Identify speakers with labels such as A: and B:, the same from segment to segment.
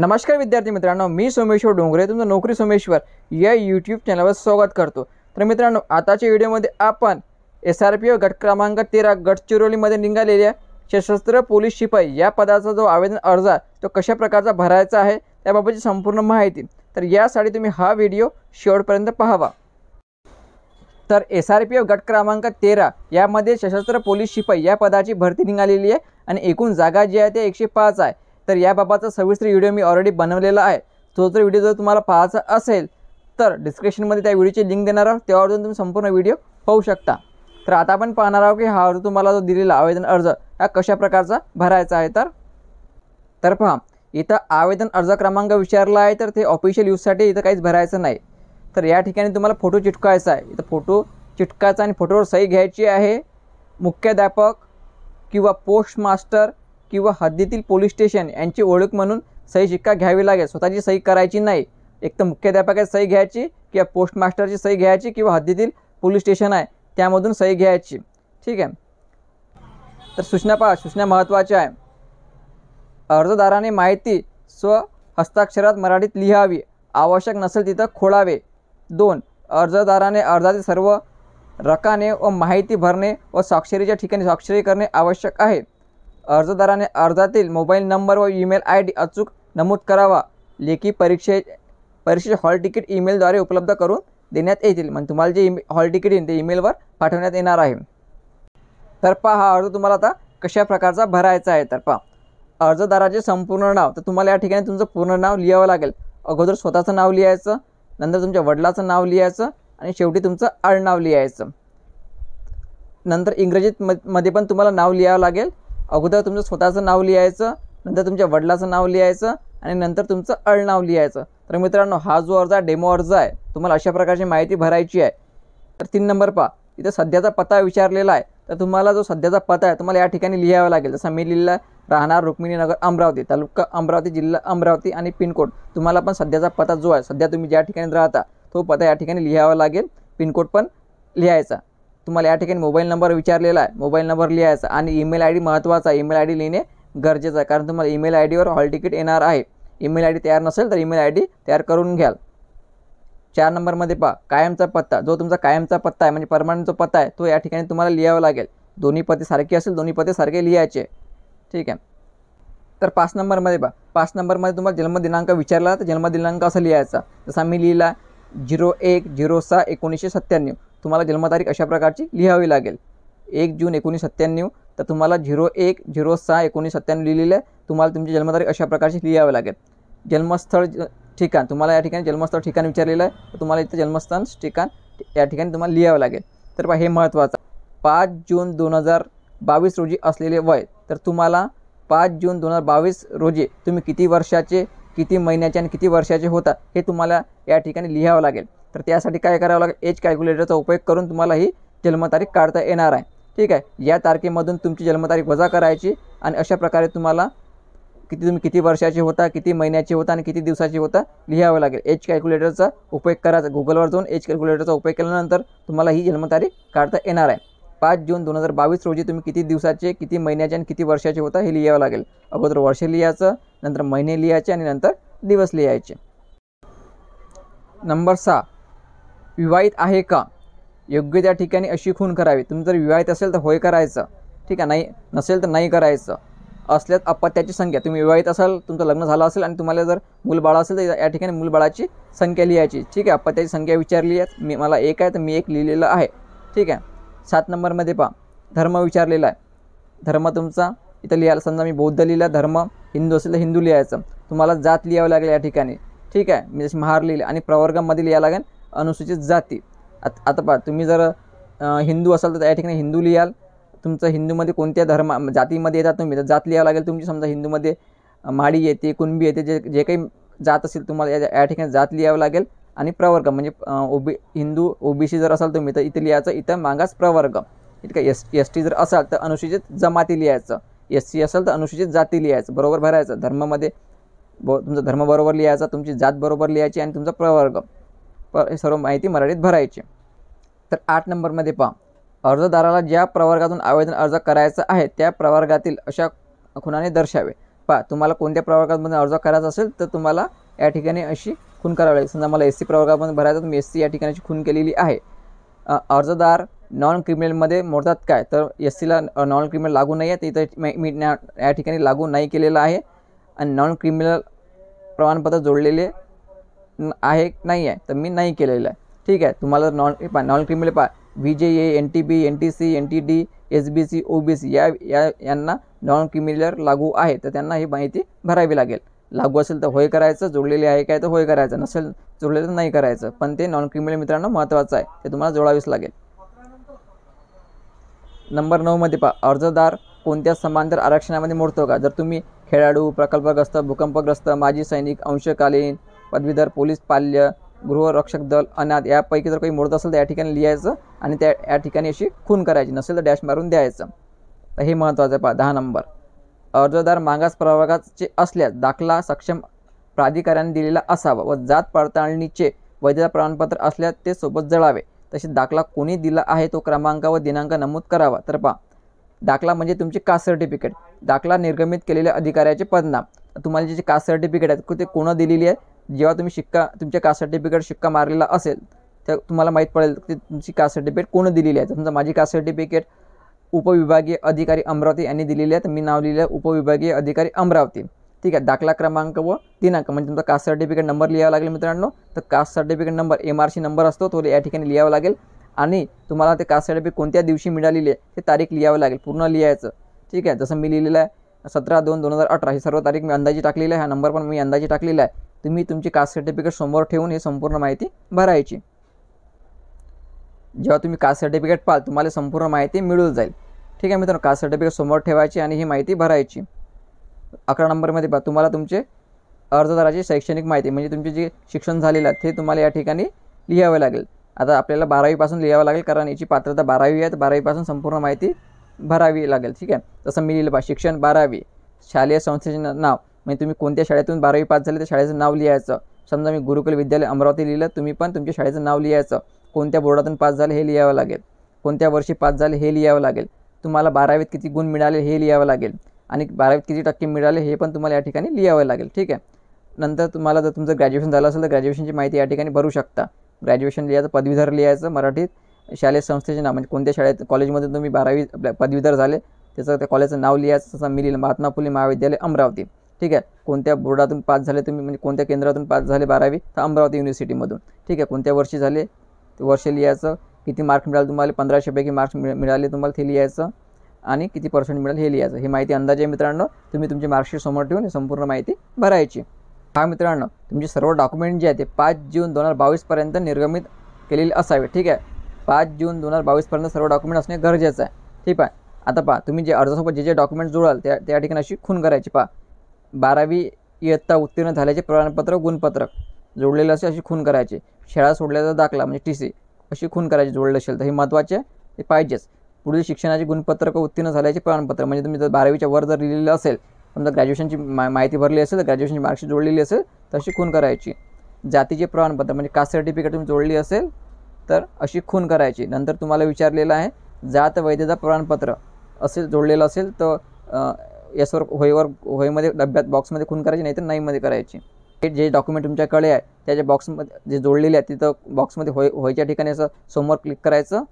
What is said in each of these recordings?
A: नमस्कार विद्यार्थी मित्रांनो मी सोमेश्वर डोंगरे तुमचं नोकरी सोमेश्वर या यूट्यूब चॅनलवर स्वागत करतो तर मित्रांनो आताच्या व्हिडिओमध्ये आपण एस आर पी ओ गट क्रमांक तेरा गडचिरोलीमध्ये निघालेल्या सशस्त्र पोलीस शिपाई या पदाचा जो आवेदन अर्ज आहे तो कशा प्रकारचा भरायचा आहे त्याबाबतची संपूर्ण माहिती तर यासाठी तुम्ही हा व्हिडिओ शेवटपर्यंत पाहावा तर एस आर पी ओ गट क्रमांक तेरा यामध्ये सशस्त्र पोलीस शिपाई या पदाची भरती निघालेली आहे आणि एकूण जागा जी आहे ते एकशे पाच आहे तर याबाबतचा सविस्तर व्हिडिओ मी ऑलरेडी बनवलेला आहे तो जर व्हिडिओ जर तुम्हाला पाहायचा असेल तर डिस्क्रिप्शनमध्ये त्या व्हिडिओची लिंक देणार आहोत त्यावर तुम्ही संपूर्ण व्हिडिओ पाहू शकता तर आता आपण पाहणार आहोत की हा अर्ज तुम्हाला जो दिलेला आवेदन अर्ज हा कशा प्रकारचा भरायचा आहे तर तर पहा इथं आवेदन अर्ज क्रमांक विचारला आहे तर ते ऑफिशियल यूजसाठी इथं काहीच भरायचं नाही तर या ठिकाणी तुम्हाला फोटो चिटकायचा आहे इथं फोटो चिटकायचा आणि फोटोवर सही घ्यायची आहे मुख्याध्यापक किंवा पोस्टमास्टर मास्टर किंवा हद्दीतील पोलीस स्टेशन यांची ओळख म्हणून सही शिक्का घ्यावी लागेल स्वतःची सही करायची नाही एक तर मुख्याध्यापकाची सही घ्यायची किंवा पोस्टमास्टरची सही घ्यायची किंवा हद्दीतील पोलीस स्टेशन आहे त्यामधून सही घ्यायची ठीक आहे तर सूचना पहा सूचना महत्त्वाच्या आहे अर्जदाराने माहिती स्व हस्ताक्षरात मराठीत लिहावी आवश्यक नसेल तिथं खोळावे दोन अर्जदाराने अर्जातील सर्व रकाने व माहिती भरणे व स्वाक्षरीच्या ठिकाणी स्वाक्षरी करणे आवश्यक आहे अर्जदाराने अर्जातील मोबाईल नंबर व ईमेल आय डी अचूक नमूद करावा लेखी परीक्षे परीक्षेचे हॉल तिकीट ईमेलद्वारे उपलब्ध करून देण्यात येतील म्हणजे तुम्हाला जे ईमे हॉल तिकीट येईल ते ईमेलवर पाठवण्यात येणार आहे तर पहा हा अर्ज तुम्हाला आता कशा प्रकारचा भरायचा आहे तर पहा अर्जदाराचे संपूर्ण नाव तर तुम्हाला या ठिकाणी तुमचं पूर्ण नाव लिहावं लागेल अगोदर स्वतःचं नाव लिहायचं नंतर तुमच्या वडिलाचं नाव लिहायचं आणि शेवटी तुमचं आडनाव लिहायचं नंतर इंग्रजीत मध्ये पण तुम्हाला नाव लिहावं लागेल अगोदर तुमचं स्वतःचं नाव लिहायचं नंतर तुमच्या वडिलाचं नाव लिहायचं आणि नंतर तुमचं अळ नाव लिहायचं तर मित्रांनो हा जो अर्ज आहे डेमो अर्ज आहे तुम्हाला अशा प्रकारची माहिती भरायची आहे तर तीन नंबर पहा इथं सध्याचा पत्ता विचारलेला आहे तर तुम्हाला जो सध्याचा पत्ता आहे तुम्हाला या ठिकाणी लिहावा लागेल जसं मी लिहिला राहणार रुक्मिणीनगर अमरावती तालुका अमरावती जिल्हा अमरावती आणि पिनकोड तुम्हाला पण सध्याचा पत्ता जो आहे सध्या तुम्ही ज्या ठिकाणी राहता तो पत्ता या ठिकाणी लिहावा लागेल पिनकोड पण लिहायचा तुम्हाला या ठिकाणी मोबाईल नंबर विचारलेला आहे मोबाईल नंबर लिहायचा आणि ईमेल आय डी महत्त्वाचा ईमेल आय डी लिहिणे गरजेचं आहे कारण तुम्हाला ईमेल आय डीवर हॉल तिकीट येणार आहे ईमेल आय डी तयार नसेल तर ईमेल आय डी तयार करून घ्याल चार नंबरमध्ये पहा कायमचा पत्ता जो तुमचा कायमचा पत्ता आहे म्हणजे परमानंट जो पत्ता आहे तो या ठिकाणी तुम्हाला लिहावा लागेल दोन्ही पते सारखे असेल दोन्ही पते सारखे लिहायचे ठीक आहे तर पाच नंबरमध्ये पहा पाच नंबरमध्ये तुम्हाला जन्मदिनांक विचारला तर जन्मदिनांक असा लिहायचा जसा मी लिहिला झिरो एक झिरो सहा एकोणीसशे सत्त्याण्णव तुम्हाला जन्मतारीख अशा प्रकारची लिहावी लागेल एक जून एकोणीस सत्त्याण्णव तर तुम्हाला झिरो एक झिरो सहा एकोणीस सत्त्याण्णव लिहिलेलं आहे तुम्हाला तुमची जन्मतारीख अशा प्रकारची लिहावी लागेल जन्मस्थळ ठिकाण तुम्हाला या ठिकाणी जन्मस्थळ ठिकाण विचारलेलं आहे तर तुम्हाला इथं जन्मस्थान ठिकाण या ठिकाणी तुम्हाला लिहावं लागेल तर हे महत्त्वाचं पाच जून दोन हजार बावीस रोजी असलेले वय तर तुम्हाला पाच जून दोन हजार बावीस रोजी तुम्ही किती वर्षाचे किती महिन्याचे आणि किती वर्षाचे होता हे तुम्हाला या ठिकाणी लिहावं लागेल तर त्यासाठी काय करावं लागेल एज कॅल्क्युलेटरचा उपयोग करून तुम्हाला ही जन्मतारीख काढता येणार आहे ठीक आहे या तारखेमधून तुमची जन्मतारीख वजा करायची आणि अशा प्रकारे तुम्हाला किती तुम्ही किती वर्षाचे होता किती महिन्याचे होता आणि किती दिवसाचे होता लिहावं लागेल एज कॅल्क्युलेटरचा उपयोग करायचा गुगलवर जाऊन एज कॅल्क्युलेटरचा उपयोग केल्यानंतर तुम्हाला ही जन्मतारीख काढता येणार आहे पाच जून दोन हजार बावीस रोजी तुम्ही किती दिवसाचे किती महिन्याचे आणि किती वर्षाचे होता हे लिहावं लागेल अगोदर वर्ष लिहायचं नंतर महिने लिहायचे आणि नंतर दिवस लिहायचे नंबर सहा विवाहित आहे का योग्य त्या ठिकाणी अशी खून करावी तुम्ही जर विवाहित असेल तर होय करायचं ठीक आहे नाही नसेल तर नाही करायचं असल्यास अपत्याची संख्या तुम्ही विवाहित असाल तुमचं लग्न झालं असेल आणि तुम्हाला जर मूलबाळ असेल तर या ठिकाणी मूलबाळाची संख्या लिहायची ठीक आहे अपत्याची संख्या विचारली आहे मी मला एक आहे तर मी एक लिहिलेलं आहे ठीक आहे सात नंबरमध्ये पहा धर्म विचारलेला आहे धर्म तुमचा इथं लिहायला समजा मी बौद्ध लिहिला धर्म हिंदू असेल तर हिंदू लिहायचं तुम्हाला जात लिहावं लागेल या ठिकाणी ठीक आहे मी जशी महार लिहिली आणि प्रवर्गामध्ये लिहायला लागेल अनुसूचित जाती आता आता पहा तुम्ही जर हिंदू असाल तर त्या ठिकाणी हिंदू लिहाल तुमचं हिंदूमध्ये कोणत्या धर्मा जातीमध्ये येतात तुम्ही तर जात लिहावं लागेल तुमची समजा हिंदूमध्ये माडी येते कुणबी येते जे जे काही जात असेल तुम्हाला या या ठिकाणी जात लिहावं लागेल आणि प्रवर्ग म्हणजे ओबी हिंदू ओबीसी जर असाल तुम्ही तर इथे लिहायचं इथं मागास प्रवर्ग इतकं एस एस टी जर असाल तर अनुसूचित जमाती लिहायचं एस सी असाल तर अनुसूचित जाती लिहायचं बरोबर भरायचं धर्मामध्ये ब तुमचा धर्म बरोबर लिहायचा तुमची जात बरोबर लिहायची आणि तुमचा प्रवर्ग प सर्व माहिती मराठीत भरायची तर आठ नंबरमध्ये पहा अर्जदाराला ज्या प्रवर्गातून आवेदन अर्ज करायचा आहे त्या प्रवर्गातील अशा खुणाने दर्शावे पहा तुम्हाला कोणत्या प्रवर्गामध्ये अर्ज करायचा असेल तर तुम्हाला या ठिकाणी अशी खून करावी समजा मला एस सी प्रवर्गामध्ये भरायचं तर मी एस सी या ठिकाणी खून केलेली आहे अर्जदार नॉन क्रिमिनलमध्ये मोडतात काय तर एस सीला नॉन क्रिमिनल लागू नाही आहे तर मी या ठिकाणी लागू नाही केलेलं आहे आणि नॉन क्रिमिनल प्रमाणपत्र जोडलेले आहे नाही आहे तर मी नाही केलेलं आहे ठीक आहे तुम्हाला नॉन पा नॉन क्रिमिनल पा V J A N T B N T C N T D S B C O B C या या यांना नॉन क्रिमिनलर लागू आहे तर त्यांना ही माहिती भरावी लागेल लागू असेल तर होय करायचं जोडलेले आहे काय तर होय करायचं नसेल जोडलेलं तर नाही करायचं पण ते नॉन क्रिमिनल मित्रांनो महत्त्वाचं आहे ते तुम्हाला जोडावीच लागेल नंबर नऊमध्ये पहा अर्जदार कोणत्या समांतर आरक्षणामध्ये मोडतो का जर तुम्ही खेळाडू प्रकल्पग्रस्त भूकंपग्रस्त माजी सैनिक अंशकालीन पदवीधर पोलीस पाल्य गृहरक्षक दल अनाथ यापैकी जर काही मोडत असेल तर या ठिकाणी लिहायचं आणि त्या या ठिकाणी अशी खून करायची नसेल तर डॅश मारून द्यायचं तर हे महत्त्वाचं पहा दहा नंबर अर्जदार मागास प्रवागाचे असल्यास दाखला सक्षम प्राधिकाऱ्याने दिलेला असावा व जात पडताळणीचे वैधता प्रमाणपत्र असल्यास ते सोबत जळावे तसेच दाखला कोणी दिला आहे तो क्रमांक व दिनांक नमूद करावा तर पहा दाखला म्हणजे तुमचे कास्ट सर्टिफिकेट दाखला निर्गमित केलेल्या अधिकाऱ्याचे पदनाम तुम्हाला जे कास्ट सर्टिफिकेट आहेत ते कोणं दिलेली आहे जेव्हा तुम्ही शिक्का तुमच्या कास्ट सर्टिफिकेट शिक्का मारलेला असेल तर तुम्हाला माहीत पडेल की तुमची कास्ट सर्टिफिकेट कोण दिलेली आहे तुमचं माझी कास्ट सर्टिफिकेट उपविभागीय अधिकारी अमरावती यांनी दिलेली आहे मी नाव लिहिलं आहे उपविभागीय अधिकारी अमरावती ठीक आहे दाखला क्रमांक व दिनांक म्हणजे तुमचा कास्ट सर्टिफिकेट नंबर लिहावा लागेल मित्रांनो तर caste certificate number M R C number असतो तो या ठिकाणी लिहावा लागेल आणि तुम्हाला ते कास्ट सर्टिफिकेट कोणत्या दिवशी मिळालेली आहे ते तारीख लिहावं लागेल पूर्ण लिहायचं ठीक आहे जसं मी लिहिलेलं आहे सतरा दोन दोन हजार अठरा ही सर्व तारीख मी अंदाजी टाकलेली आहे हा नंबर पण मी अंदाजी टाकलेला आहे तुम्ही तुमची कास्ट सर्टिफिकेट समोर ठेवून ही संपूर्ण माहिती भरायची जेव्हा तुम्ही कास्ट सर्टिफिकेट पाहाल तुम्हाला संपूर्ण माहिती मिळून जाईल ठीक आहे मित्रांनो कास्ट सर्टिफिकेट समोर ठेवायची आणि ही माहिती भरायची अकरा नंबरमध्ये पहा तुम्हाला तुमचे अर्जदाराची शैक्षणिक माहिती म्हणजे तुमचे जे शिक्षण झालेलं आहे ते तुम्हाला या ठिकाणी लिहावं लागेल आता आपल्याला बारावीपासून लिहावं लागेल कारण याची पात्रता बारावी आहे तर बारावीपासून संपूर्ण माहिती भरावी लागेल ठीक आहे तसं मी लिहिलं पा शिक्षण बारावी शालेय संस्थेचे नाव म्हणजे तुम्ही कोणत्या शाळेतून बारावी पास झाले तर शाळेचं नाव लिहायचं समजा मी गुरुकुल विद्यालय अमरावती लिहिलं तुम्ही पण तुमच्या शाळेचं नाव लिहायचं कोणत्या बोर्डातून पास झाले हे लिहावं लागेल कोणत्या वर्षी पास झाले हे लिहावं लागेल तुम्हाला बारावीत किती गुण मिळाले हे लिहावं लागेल आणि बारावीत किती टक्के मिळाले हे पण तुम्हाला या ठिकाणी लिहावं लागेल ठीक आहे नंतर तुम्हाला जर तुमचं ग्रॅज्युएशन झालं असेल तर ग्रॅज्युएशनची माहिती या ठिकाणी भरू शकता ग्रॅज्युएशन लिहायचं पदवीधर लिहायचं मराठीत शालेय संस्थेचे नाव म्हणजे कोणत्या शाळेत कॉलेजमध्ये तुम्ही बारावी पदवीधर झाले त्याचं त्या कॉलेजचं नाव लिहायचं तसं मी महात्मा फुले महाविद्यालय अमरावती ठीक आहे कोणत्या बोर्डातून पास झाले तुम्ही म्हणजे कोणत्या केंद्रातून पास झाले बारावी तर अमरावती युनिव्हर्सिटीमधून ठीक आहे कोणत्या वर्षी झाले वर्ष लिहायचं किती मार्क मिळाले तुम्हाला पंधराशेपैकी मार्क्स मिळाले तुम्हाला ते लिहायचं आणि किती पर्सेंट मिळेल हे लिहायचं ही माहिती अंदाजे मित्रांनो तुम्ही तुमची मार्कशीट समोर ठेवून संपूर्ण माहिती भरायची हा मित्रांनो तुमचे सर्व डॉक्युमेंट जे आहे ते पाच जून दोन हजार बावीसपर्यंत निर्गमित केलेले असावे ठीक आहे पाच जून दोन हजार बावीसपर्यंत सर्व डॉक्युमेंट असणे गरजेचं आहे ठीक आहे आता पहा तुम्ही जे अर्जासोबत जे जे डॉक्युमेंट जुळाल त्या त्या ठिकाणी अशी खून करायची पहा बारावी इयत्ता उत्तीर्ण झाल्याचे प्रमाणपत्र गुणपत्रक जोडलेलं असेल अशी खून करायचे शाळा सोडल्याचा दाखला म्हणजे टी सी अशी खून करायची जोडलं असेल तर हे महत्त्वाचे ते पाहिजेच पुढील शिक्षणाचे गुणपत्रक उत्तीर्ण झाल्याचे प्रमाणपत्र म्हणजे तुम्ही जर बारावीच्या वर जर लिहिलेलं असेल समजा ग्रॅज्युएशनची मा माहिती भरली असेल तर ग्रॅज्युएशनची मार्कशीट जोडलेली असेल तर अशी खून करायची जातीचे प्रमाणपत्र म्हणजे कास्ट सर्टिफिकेट तुम्ही जोडली असेल तर अशी खून करायची नंतर तुम्हाला विचारलेलं आहे जात वैधता प्रमाणपत्र असेल जोडलेलं असेल तर यसवर होईवर होईमध्ये डब्यात बॉक्समध्ये खून करायची नाही तर नाहीमध्ये करायची हे जे डॉक्युमेंट तुमच्याकडे आहे त्याच्या बॉक्समध्ये जे जोडलेले आहे तिथं बॉक्समध्ये होय होयच्या ठिकाणी असं समोर क्लिक करायचं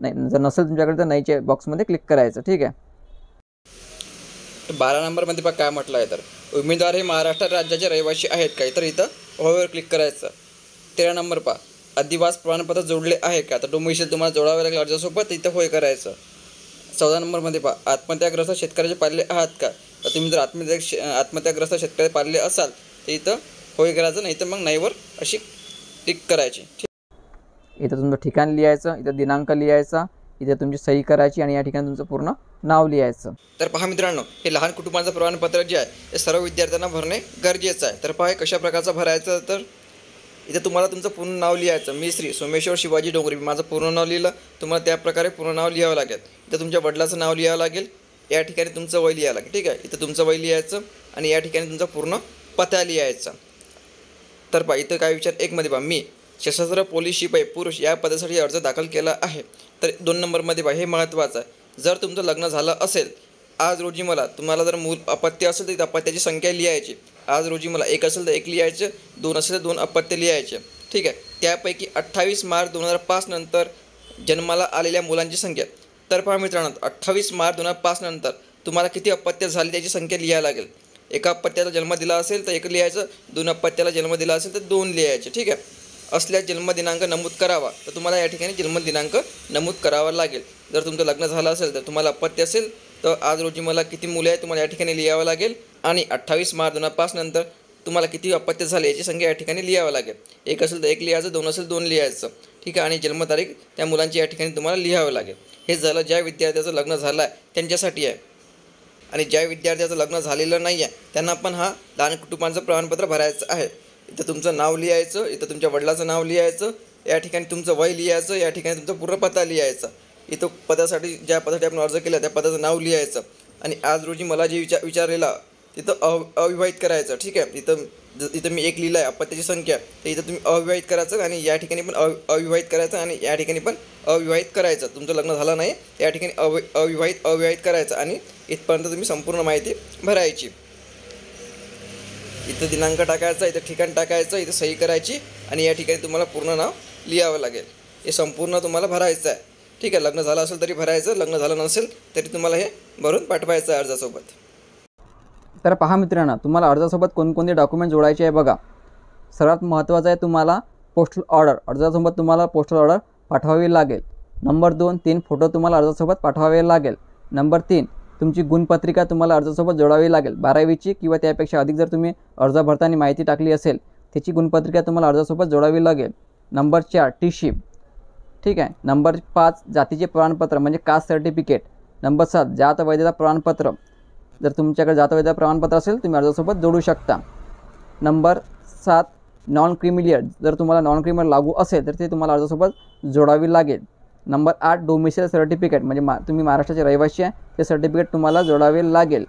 A: नाही जर नसेल तुमच्याकडे तर नाहीच्या बॉक्समध्ये क्लिक करायचं ठीक आहे बारा नंबरमध्ये पण काय म्हटलं आहे तर उमेदवार हे महाराष्ट्र राज्याचे रहिवासी आहेत काय तर इथं होयवर क्लिक करायचं तेरा नंबर पहा अधिवास प्रमाणपत्र जोडले आहे का तर तुम्ही तुम्हाला जोडावं लागेल अर्जासोबत इथं होय करायचं चौदा नंबरमध्ये पहा आत्महत्याग्रस्त शेतकऱ्याचे पाळले आहात का तर तुम्ही जर आत्महत्या आत्महत्याग्रस्त शेतकऱ्याचे पाहिले असाल तर इथं होय करायचं नाही तर मग नाहीवर अशी टिक करायची इथं तुमचं ठिकाण लिहायचं इथं दिनांक लिहायचा इथे तुमची सही करायची आणि या ठिकाणी तुमचं पूर्ण नाव लिहायचं तर पहा मित्रांनो हे लहान कुटुंबाचं प्रमाणपत्र जे आहे हे सर्व विद्यार्थ्यांना भरणे गरजेचं आहे तर पहा कशा प्रकारचं भरायचं तर इथे तुम्हाला तुमचं पूर्ण नाव लिहायचं मी श्री सोमेश्वर शिवाजी डोंगरी माझं पूर्ण नाव लिहिलं तुम्हाला त्याप्रकारे पूर्ण नाव लिहावं लागेल इथं तुमच्या वडिलाचं नाव लिहावं लागेल या ठिकाणी तुमचं वय लिहावं लागेल ठीक आहे इथं तुमचं वय लिहायचं आणि या ठिकाणी तुमचा पूर्ण पत्ता लिहायचा तर पा इथं काय विचार एकमध्ये पहा मी सशस्त्र पोलीस शिपाई पुरुष या पदासाठी अर्ज दाखल केला आहे तर दोन नंबरमध्ये पा हे महत्त्वाचं आहे जर तुमचं लग्न झालं असेल आज रोजी मला तुम्हाला जर मूल अपत्य असेल तर अपत्याची संख्या लिहायची आज रोजी मला एक असेल तर एक लिहायचं दोन असेल तर दोन अपत्य लिहायचे ठीक आहे त्यापैकी अठ्ठावीस मार्च दोन हजार पाच नंतर जन्माला आलेल्या मुलांची संख्या तर पहा मित्रांनो अठ्ठावीस मार्च दोन हजार पाच नंतर तुम्हाला किती अपत्य झाली त्याची संख्या लिहायला लागेल एका अपत्याला जन्म दिला असेल तर एक लिहायचं दोन अपत्याला जन्म दिला असेल तर दोन लिहायचे ठीक आहे असल्या जन्मदिनांक नमूद करावा तर तुम्हाला या ठिकाणी जन्मदिनांक नमूद करावा लागेल जर तुमचं लग्न झालं असेल तर तुम्हाला अपत्य असेल तर आज रोजी मला किती मुले आहेत तुम्हाला या ठिकाणी लिहावं लागेल आणि अठ्ठावीस मार्च दोन हजार तुम्हाला किती अपत्य झाले याची संख्या या ठिकाणी लिहावं लागेल एक असेल तर एक लिहायचं दोन असेल दोन लिहायचं ठीक आहे आणि जन्मतारीख त्या मुलांची या ठिकाणी तुम्हाला लिहावं लागेल हे झालं ज्या विद्यार्थ्याचं लग्न झालं आहे त्यांच्यासाठी आहे आणि ज्या विद्यार्थ्याचं लग्न झालेलं नाही आहे त्यांना पण हा दान कुटुंबांचं प्रमाणपत्र भरायचं आहे इथं तुमचं नाव लिहायचं इथं तुमच्या वडिलाचं नाव लिहायचं या ठिकाणी तुमचं वय लिहायचं या ठिकाणी तुमचा पूर्ण पत्ता लिहायचा इथं पदासाठी ज्या पदासाठी आपण अर्ज केला त्या पदाचं नाव लिहायचं आणि आज रोजी मला जे विचार विचारलेला तिथं अव अविवाहित करायचं ठीक आहे इथं इथं मी एक लिहिलं आहे अपत्याची संख्या तर इथं तुम्ही अविवाहित करायचं आणि या ठिकाणी पण अविवाहित करायचं आणि या ठिकाणी पण अविवाहित करायचं तुमचं लग्न झालं नाही या ठिकाणी अवि अविवाहित अविवाहित करायचं आणि इथपर्यंत तुम्ही संपूर्ण माहिती भरायची इथं दिनांक टाकायचा इथं ठिकाण टाकायचं इथं सही करायची आणि या ठिकाणी तुम्हाला पूर्ण नाव लिहावं लागेल हे संपूर्ण तुम्हाला भरायचं आहे ठीक आहे लग्न झालं असेल तरी भरायचं लग्न झालं नसेल तरी तुम्हाला हे भरून पाठवायचं आहे अर्जासोबत तर पहा मित्रांनो तुम्हाला अर्जासोबत कोणकोणते डॉक्युमेंट जोडायचे आहे बघा सर्वात महत्त्वाचं आहे तुम्हाला पोस्टल ऑर्डर अर्जासोबत तुम्हाला पोस्टल ऑर्डर पाठवावी लागेल नंबर दोन तीन फोटो तुम्हाला अर्जासोबत पाठवावे लागेल नंबर तीन तुमची गुणपत्रिका तुम्हाला अर्जासोबत जोडावी लागेल बारावीची किंवा त्यापेक्षा अधिक जर तुम्ही अर्ज भरताना माहिती टाकली असेल त्याची गुणपत्रिका तुम्हाला अर्जासोबत जोडावी लागेल नंबर चार टी शिप ठीक आहे नंबर पाच जातीचे प्रमाणपत्र म्हणजे कास्ट सर्टिफिकेट नंबर सात जात वैधता प्रमाणपत्र जर तुमच्याकडे जात वैधता प्रमाणपत्र असेल तुम्ही अर्जासोबत जोडू शकता नंबर सात नॉन क्रिमिलियर जर तुम्हाला नॉन क्रिमिनल लागू असेल तर ते तुम्हाला अर्जासोबत जोडावी लागेल नंबर आठ डोमिशियल सर्टिफिकेट म्हणजे मा तुम्ही महाराष्ट्राचे रहिवासी आहे ते सर्टिफिकेट तुम्हाला जोडावे लागेल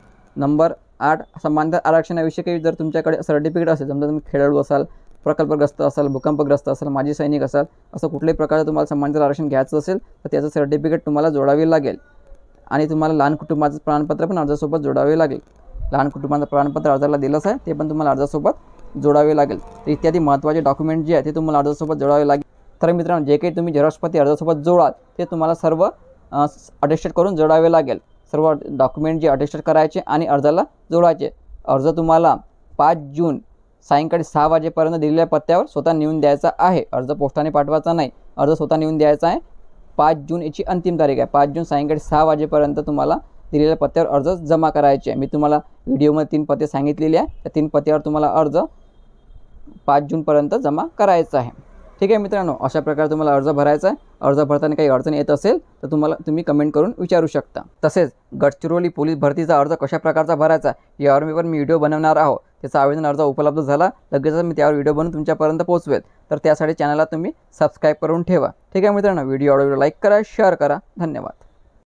A: नंबर आठ समांतर आरक्षणाविषयी जर तुमच्याकडे सर्टिफिकेट असेल समजा तुम्ही खेळाडू असाल प्रकल्पग्रस्त असाल भूकंपग्रस्त असाल माजी सैनिक असाल असं कुठल्याही प्रकारचं तुम्हाला समांतर आरक्षण घ्यायचं असेल तर त्याचं सर्टिफिकेट तुम्हाला जोडावे लागेल आणि तुम्हाला लहान कुटुंबाचं प्रमाणपत्र पण अर्जासोबत जोडावे लागेल लहान कुटुंबाचं प्रमाणपत्र अर्जाला दिलंच आहे ते पण तुम्हाला अर्जासोबत जोडावे लागेल तर इत्यादी महत्त्वाचे डॉक्युमेंट जे आहे ते तुम्हाला अर्जासोबत जोडावे लागेल तर मित्रांनो जे काही तुम्ही झेरॉक्सपती अर्जासोबत जोडाल ते तुम्हाला सर्व अटेस्टेड करून जोडावे लागेल सर्व डॉक्युमेंट जे अटेस्टेड करायचे आणि अर्जाला जोडायचे अर्ज तुम्हाला पाच जून सायंकाळी सहा वाजेपर्यंत दिलेल्या पत्त्यावर स्वतः नेऊन द्यायचा आहे अर्ज पोस्टाने पाठवायचा नाही अर्ज स्वतः नेऊन द्यायचा आहे पाच जून याची अंतिम तारीख आहे पाच जून सायंकाळी सहा वाजेपर्यंत तुम्हाला दिलेल्या पत्त्यावर अर्ज जमा करायचे आहे मी तुम्हाला व्हिडिओमध्ये तीन पत्ते सांगितलेली आहे त्या तीन पत्त्यावर तुम्हाला अर्ज पाच जूनपर्यंत जमा करायचा आहे ठीक आहे मित्रांनो अशा प्रकारे तुम्हाला अर्ज भरायचा आहे अर्ज भरताना काही अडचण येत असेल तर तुम्हाला तुम्ही कमेंट करून विचारू शकता तसेच गडचिरोली पोलीस भरतीचा अर्ज कशा प्रकारचा भरायचा यावर मी पण मी व्हिडिओ बनवणार आहोत त्याचा आवेदन अर्ज उपलब्ध झाला लगेचच मी त्यावर व्हिडिओ बनवून तुमच्यापर्यंत पोहोचवेल तर त्यासाठी चॅनलला तुम्ही सबस्क्राईब करून ठेवा ठीक आहे मित्रांनो व्हिडिओ आवडला लाईक करा शेअर करा धन्यवाद